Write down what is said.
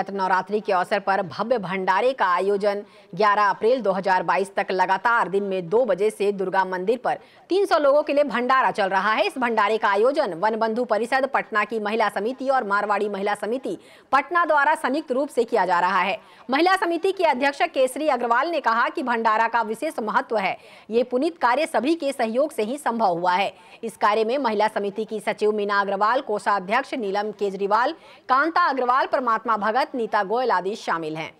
नवरात्रि के अवसर पर भव्य भंडारे का आयोजन 11 अप्रैल 2022 तक लगातार दिन में दो बजे से दुर्गा मंदिर पर 300 लोगों के लिए भंडारा चल रहा है इस भंडारे का आयोजन वन बंधु परिषद पटना की महिला समिति और मारवाड़ी महिला समिति पटना द्वारा संयुक्त रूप से किया जा रहा है महिला समिति की अध्यक्ष केसरी अग्रवाल ने कहा की भंडारा का विशेष महत्व है ये पुनित कार्य सभी के सहयोग से ही संभव हुआ है इस कार्य में महिला समिति की सचिव मीना अग्रवाल कोषाध्यक्ष नीलम केजरीवाल कांता अग्रवाल परमात्मा भगत नीता गोयल आदि शामिल हैं